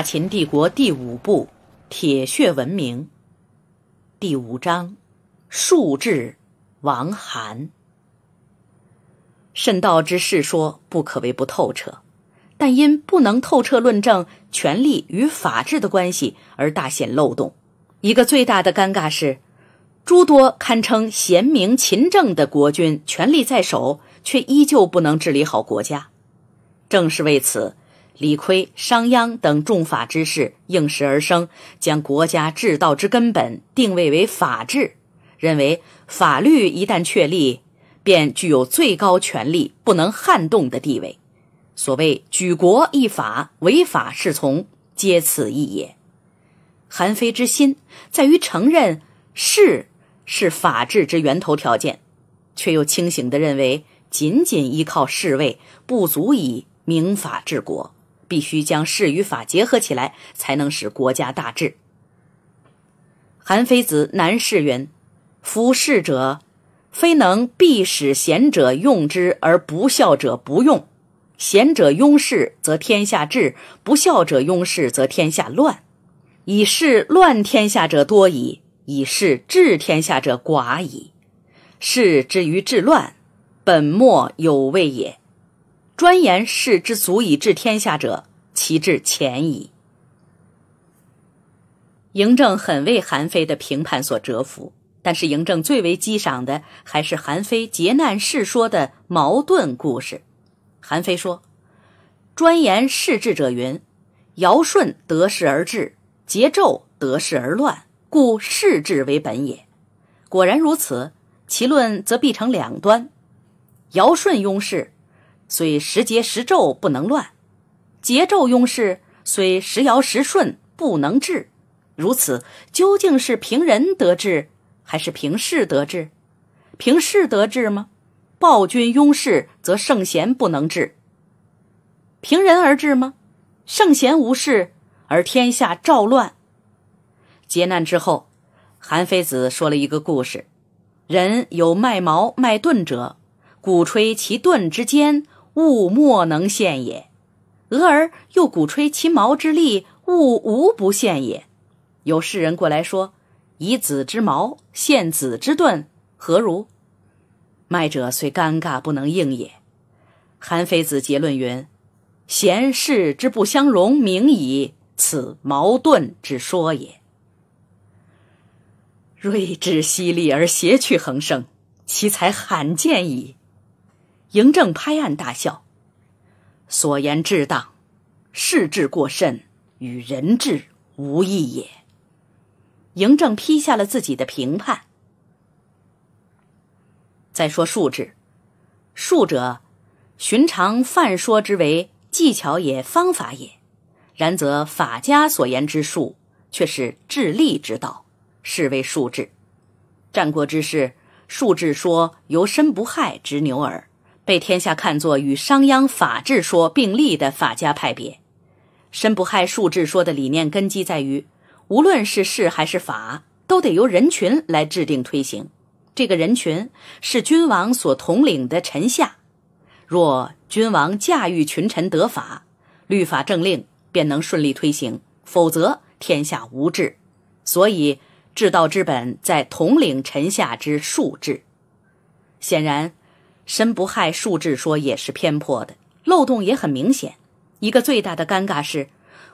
大秦帝国第五部《铁血文明》第五章《术治王韩》。慎道之世说不可谓不透彻，但因不能透彻论证权力与法治的关系而大显漏洞。一个最大的尴尬是，诸多堪称贤明勤政的国君，权力在手却依旧不能治理好国家。正是为此。李悝、商鞅等重法之士应时而生，将国家治道之根本定位为法治，认为法律一旦确立，便具有最高权力、不能撼动的地位。所谓“举国一法，违法是从”，皆此意也。韩非之心在于承认是是法治之源头条件，却又清醒的认为，仅仅依靠侍卫不足以明法治国。必须将事与法结合起来，才能使国家大治。韩非子南士》云：“夫士者，非能必使贤者用之而不肖者不用，贤者拥势则天下治，不肖者拥势则天下乱。以事乱天下者多矣，以事治天下者寡矣。事之于治乱，本末有位也。”专言势之足以治天下者，其至浅矣。嬴政很为韩非的评判所折服，但是嬴政最为激赏的还是韩非《劫难世说》的矛盾故事。韩非说：“专言势治者云，尧舜得势而治，桀纣得势而乱，故世治为本也。果然如此，其论则必成两端：尧舜庸势。”虽时节时昼不能乱，桀纣庸世；虽时尧时舜不能治。如此，究竟是凭人得治，还是凭事得治？凭事得治吗？暴君拥事，则圣贤不能治。凭人而治吗？圣贤无事，而天下兆乱。劫难之后，韩非子说了一个故事：人有卖矛卖盾者，鼓吹其盾之坚。物莫能陷也，俄而又鼓吹其矛之利，物无不陷也。有士人过来说：“以子之矛陷子之盾，何如？”卖者虽尴尬不能应也。韩非子结论云：“贤士之不相容，明矣。此矛盾之说也。”睿智犀利而邪趣横生，其才罕见矣。嬴政拍案大笑，所言至当，事至过甚，与人至无异也。嬴政批下了自己的评判。再说术治，术者，寻常泛说之为技巧也，方法也。然则法家所言之术，却是治利之道，是为术治。战国之事，术治说由身不害之牛耳。被天下看作与商鞅法治说并立的法家派别，申不害术治说的理念根基在于，无论是事还是法，都得由人群来制定推行。这个人群是君王所统领的臣下，若君王驾驭群臣得法，律法政令便能顺利推行；否则，天下无治。所以，治道之本在统领臣下之术治。显然。“身不害数治”说也是偏颇的，漏洞也很明显。一个最大的尴尬是，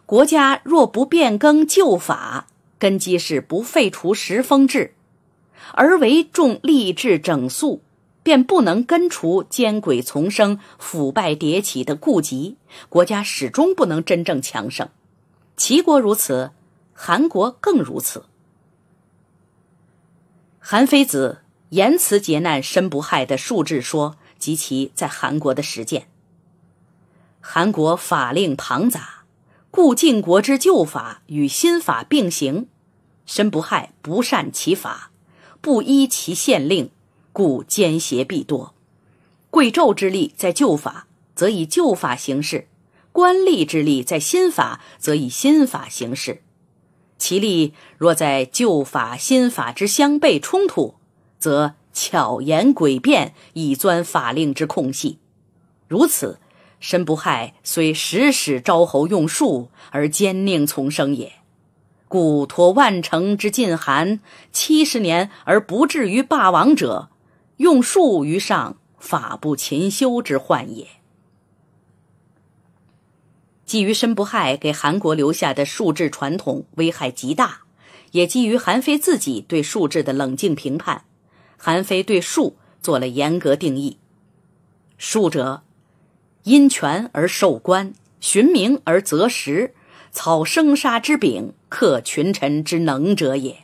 国家若不变更旧法，根基是不废除十封制，而为重吏治整肃，便不能根除奸轨丛生、腐败迭起的痼疾，国家始终不能真正强盛。齐国如此，韩国更如此。韩非子。言辞劫难身不害的术治说及其在韩国的实践。韩国法令庞杂，故晋国之旧法与新法并行，身不害不善其法，不依其宪令，故奸邪必多。贵胄之力在旧法，则以旧法行事；官吏之力在新法，则以新法行事。其力若在旧法、新法之相悖冲突。则巧言诡辩以钻法令之空隙，如此，申不害虽时时招侯用术，而奸佞丛生也。故托万乘之晋韩七十年而不至于霸王者，用术于上，法不勤修之患也。基于申不害给韩国留下的术治传统危害极大，也基于韩非自己对术治的冷静评判。韩非对术做了严格定义，术者因权而受官，寻名而择实，操生杀之柄，克群臣之能者也。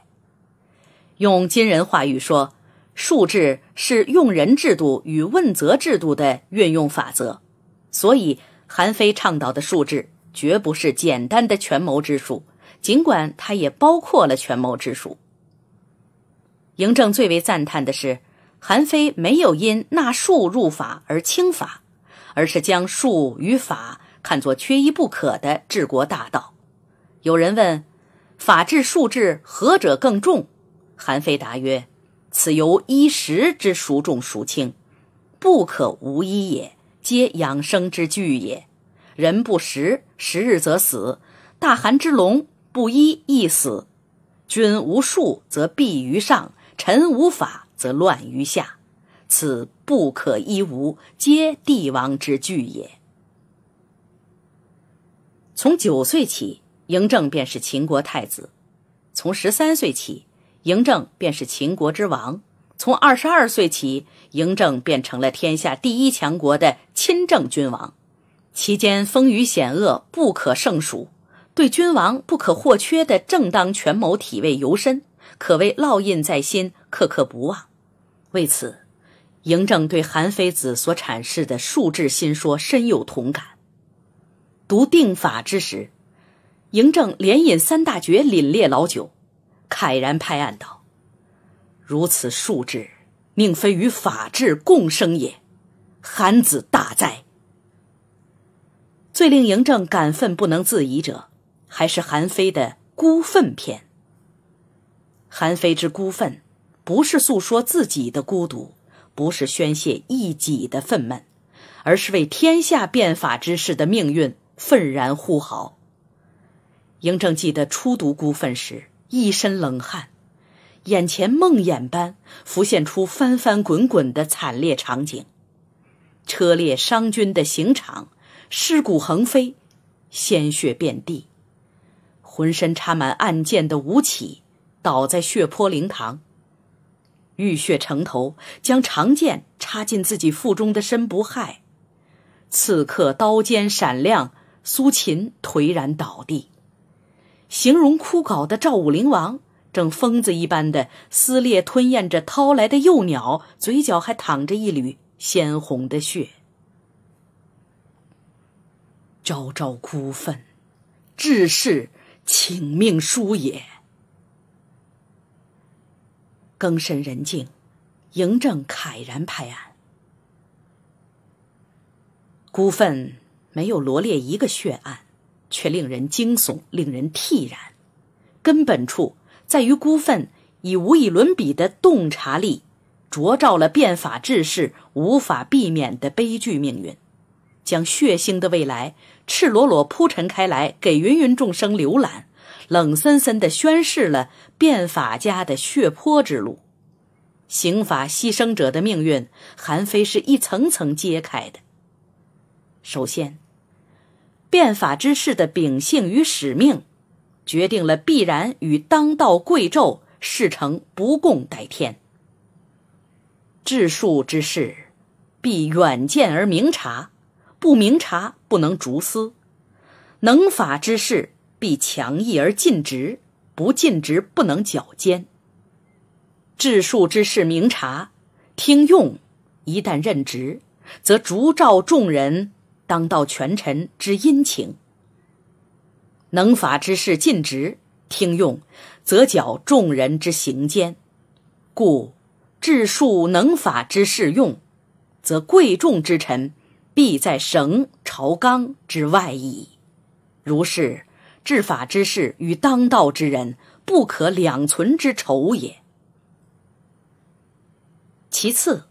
用今人话语说，术制是用人制度与问责制度的运用法则。所以，韩非倡导的术制绝不是简单的权谋之术，尽管它也包括了权谋之术。嬴政最为赞叹的是，韩非没有因纳术入法而轻法，而是将术与法看作缺一不可的治国大道。有人问：“法治术治，何者更重？”韩非答曰：“此由衣食之孰重孰轻，不可无一也，皆养生之具也。人不食时日则死，大寒之龙不衣亦死。君无术则必于上。”臣无法，则乱于下，此不可一无，皆帝王之惧也。从九岁起，嬴政便是秦国太子；从十三岁起，嬴政便是秦国之王；从二十二岁起，嬴政便成了天下第一强国的亲政君王。其间风雨险恶不可胜数，对君王不可或缺的正当权谋体味尤深。可谓烙印在心，刻刻不忘。为此，嬴政对韩非子所阐释的术治心说深有同感。读《定法》之时，嬴政连饮三大爵，凛冽老酒，慨然拍案道：“如此数志，宁非与法治共生也？韩子大哉！”最令嬴政感愤不能自已者，还是韩非的《孤愤》篇。韩非之孤愤，不是诉说自己的孤独，不是宣泄一己的愤懑，而是为天下变法之士的命运愤然呼号。嬴政记得初读孤愤时，一身冷汗，眼前梦魇般浮现出翻翻滚滚的惨烈场景：车裂伤军的刑场，尸骨横飞，鲜血遍地；浑身插满暗箭的吴起。倒在血泊灵堂。浴血城头，将长剑插进自己腹中的申不害，此刻刀尖闪亮。苏秦颓然倒地，形容枯槁的赵武灵王正疯子一般的撕裂吞咽着掏来的幼鸟，嘴角还淌着一缕鲜红的血。昭昭孤愤，志士请命书也。更深人静，嬴政慨然拍案。孤愤没有罗列一个血案，却令人惊悚，令人惕然。根本处在于，孤愤以无以伦比的洞察力，灼照了变法志士无法避免的悲剧命运，将血腥的未来赤裸裸铺陈开来，给芸芸众生浏览。冷森森的宣示了变法家的血泊之路，刑法牺牲者的命运，韩非是一层层揭开的。首先，变法之事的秉性与使命，决定了必然与当道贵胄势成不共戴天。治术之事，必远见而明察，不明察不能逐思，能法之事。必强毅而尽职，不尽职不能矫奸。治术之事明察，听用；一旦任职，则逐照众人当道权臣之殷勤。能法之事尽职听用，则矫众人之行奸。故治术能法之事用，则贵重之臣必在绳朝纲之外矣。如是。治法之事与当道之人不可两存之仇也。其次，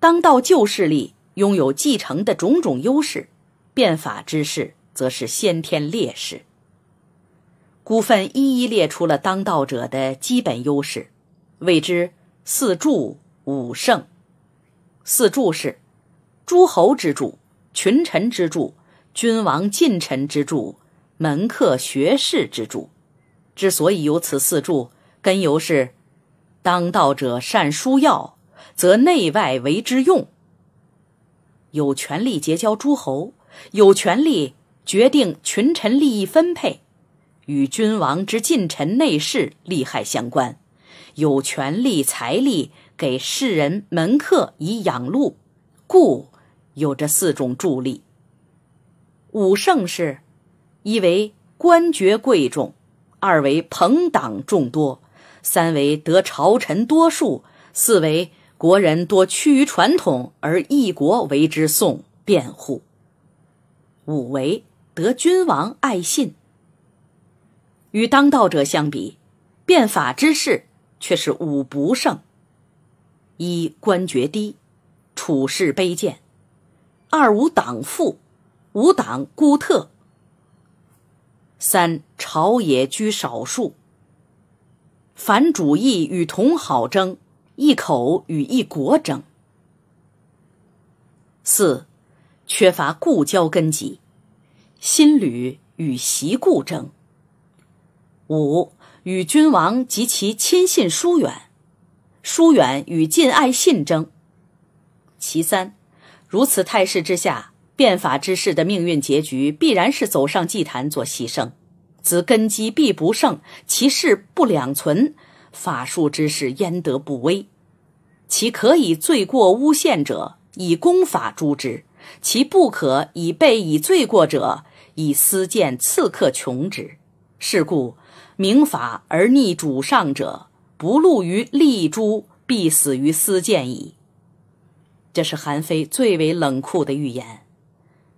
当道旧势力拥有继承的种种优势，变法之事则是先天劣势。古愤一一列出了当道者的基本优势，谓之四柱五胜。四柱是诸侯之柱、群臣之柱、君王近臣之柱门客学士之助，之所以有此四助，根由是：当道者善书要，则内外为之用；有权力结交诸侯，有权力决定群臣利益分配，与君王之近臣内侍利害相关；有权力财力给世人门客以养路，故有这四种助力。五圣是。一为官爵贵重，二为朋党众多，三为得朝臣多数，四为国人多趋于传统而一国为之颂辩护，五为得君王爱信。与当道者相比，变法之事却是五不胜：一官爵低，处事卑贱；二无党附，无党孤特。三朝野居少数，凡主义与同好争，一口与一国争。四，缺乏故交根基，新旅与习故争。五，与君王及其亲信疏远，疏远与近爱信争。其三，如此态势之下。变法之士的命运结局，必然是走上祭坛做牺牲，子根基必不胜，其势不两存，法术之士焉得不危？其可以罪过诬陷者，以功法诛之；其不可以被以罪过者，以私见刺客穷之。是故明法而逆主上者，不露于利诸，必死于私见矣。这是韩非最为冷酷的预言。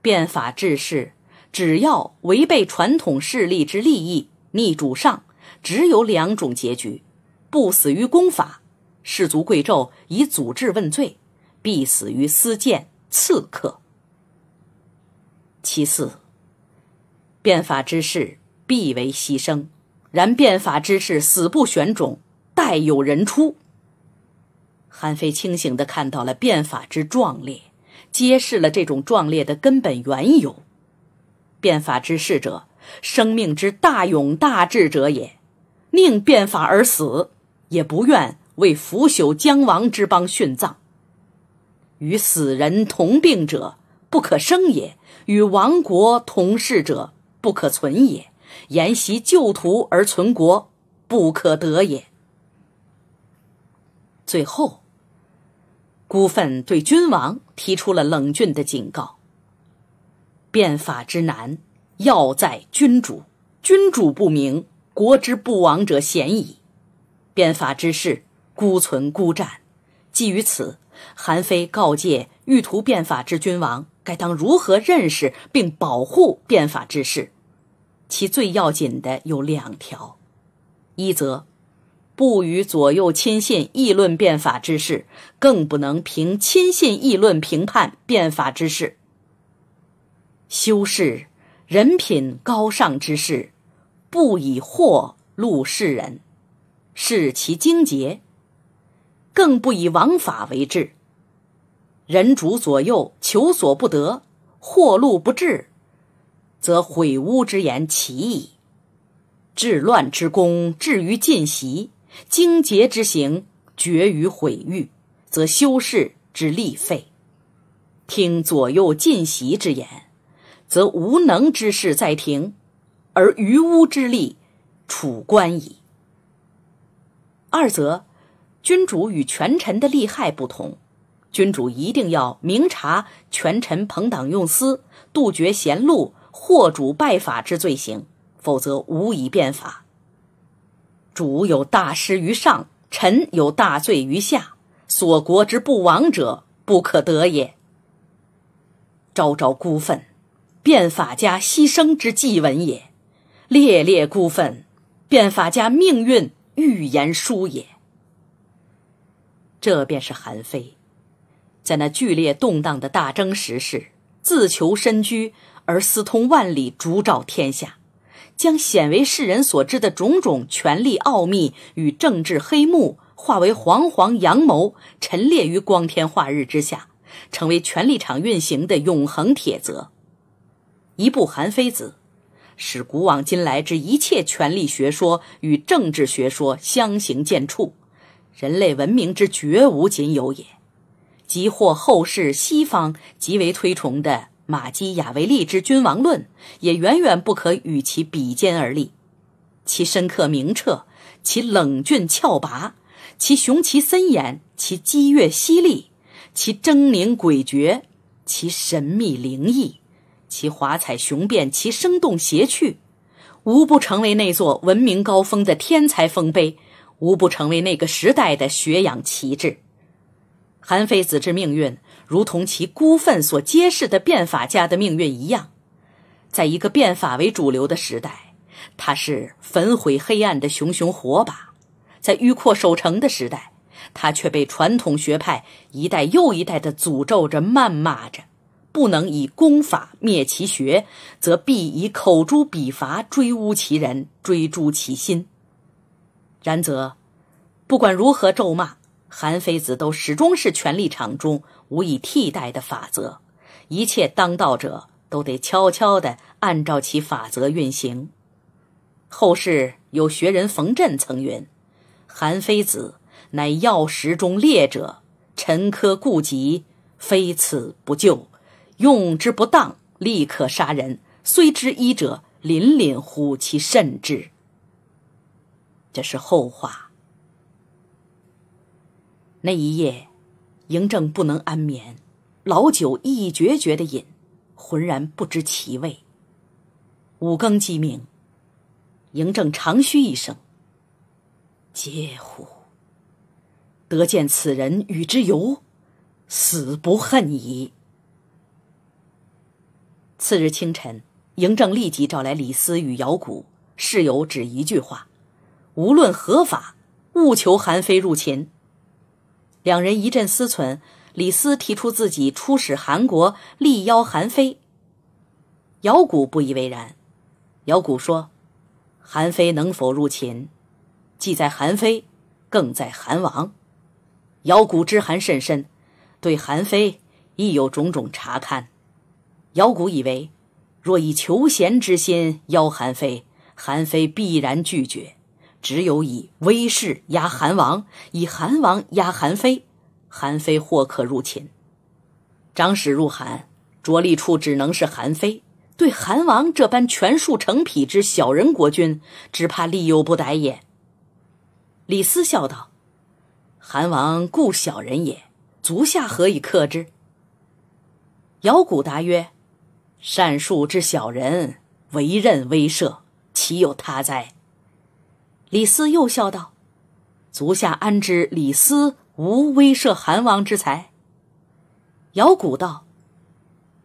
变法治世，只要违背传统势力之利益，逆主上，只有两种结局：不死于公法，世族贵胄以祖制问罪，必死于私见刺客。其四，变法之事必为牺牲，然变法之事死不选种，待有人出。韩非清醒地看到了变法之壮烈。揭示了这种壮烈的根本缘由。变法之士者，生命之大勇大智者也，宁变法而死，也不愿为腐朽将亡之邦殉葬。与死人同病者不可生也，与亡国同事者不可存也，沿袭旧图而存国不可得也。最后。孤愤对君王提出了冷峻的警告：变法之难，要在君主；君主不明，国之不亡者鲜矣。变法之事，孤存孤战，基于此，韩非告诫欲图变法之君王，该当如何认识并保护变法之事？其最要紧的有两条：一则。不与左右亲信议论变法之事，更不能凭亲信议论评判变法之事。修士人品高尚之事，不以祸禄示人，是其精洁；更不以王法为治。人主左右求所不得，祸禄不治，则毁屋之言起矣。治乱之功至于尽席。经竭之行绝于毁誉，则修士之利废；听左右进席之言，则无能之事在庭，而于污之利处官矣。二则，君主与权臣的利害不同，君主一定要明察权臣朋党用私，杜绝贤禄惑主拜法之罪行，否则无以变法。主有大失于上，臣有大罪于下，所国之不亡者，不可得也。昭昭孤愤，变法家牺牲之祭文也；烈烈孤愤，变法家命运预言书也。这便是韩非，在那剧烈动荡的大争时势，自求身居而私通万里，烛照天下。将鲜为世人所知的种种权力奥秘与政治黑幕化为煌煌阳谋，陈列于光天化日之下，成为权力场运行的永恒铁则。一部《韩非子》，使古往今来之一切权力学说与政治学说相形见绌，人类文明之绝无仅有也。即或后世西方极为推崇的。马基雅维利之《君王论》也远远不可与其比肩而立，其深刻明澈，其冷峻峭拔，其雄奇森严，其激越犀利，其狰狞诡谲，其神秘灵异，其华彩雄辩，其生动谐趣，无不成为那座文明高峰的天才丰碑，无不成为那个时代的学养旗帜。韩非子之命运，如同其孤愤所揭示的变法家的命运一样，在一个变法为主流的时代，他是焚毁黑暗的熊熊火把；在迂阔守城的时代，他却被传统学派一代又一代的诅咒着、谩骂着。不能以功法灭其学，则必以口诛笔伐，追污其人，追诛其心。然则，不管如何咒骂。韩非子都始终是权力场中无以替代的法则，一切当道者都得悄悄地按照其法则运行。后世有学人冯震曾云：“韩非子乃药石中烈者，沉疴痼疾非此不救，用之不当，立刻杀人。虽知医者，凛凛乎其甚之。”这是后话。那一夜，嬴政不能安眠，老酒一决绝的饮，浑然不知其味。五更鸡鸣，嬴政长吁一声：“嗟乎！得见此人与之游，死不恨矣。”次日清晨，嬴政立即找来李斯与姚谷，事由只一句话：“无论何法，务求韩非入秦。”两人一阵思忖，李斯提出自己出使韩国，力邀韩非。姚谷不以为然。姚谷说：“韩非能否入秦，既在韩非，更在韩王。”姚谷知韩甚深，对韩非亦有种种查看。姚谷以为，若以求贤之心邀韩非，韩非必然拒绝。只有以威势压韩王，以韩王压韩非，韩非或可入秦。长史入韩，着力处只能是韩非。对韩王这般权术成匹之小人国君，只怕利诱不逮也。李斯笑道：“韩王固小人也，足下何以克之？”姚古答曰：“善术之小人，为任威慑，岂有他哉？”李斯又笑道：“足下安知李斯无威慑韩王之才？”姚古道：“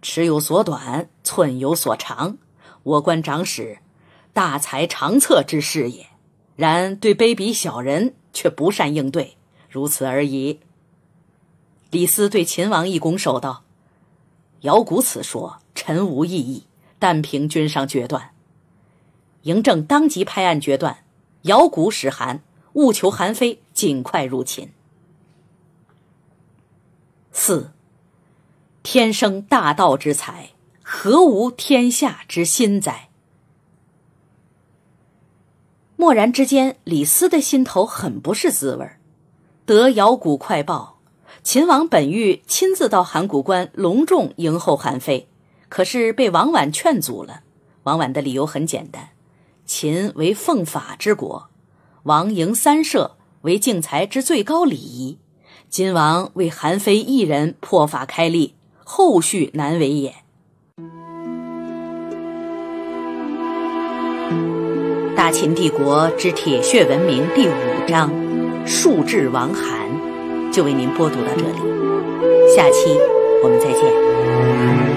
尺有所短，寸有所长。我观长史，大才长策之士也。然对卑鄙小人，却不善应对，如此而已。”李斯对秦王一拱手道：“姚古此说，臣无异议，但凭君上决断。”嬴政当即拍案决断。摇鼓使韩，务求韩非尽快入秦。四，天生大道之才，何无天下之心哉？蓦然之间，李斯的心头很不是滋味。得摇鼓快报，秦王本欲亲自到函谷关隆重迎候韩非，可是被王婉劝阻了。王婉的理由很简单。秦为奉法之国，王迎三社为敬才之最高礼仪。秦王为韩非一人破法开立，后续难为也。大秦帝国之铁血文明第五章，数智王韩，就为您播读到这里，下期我们再见。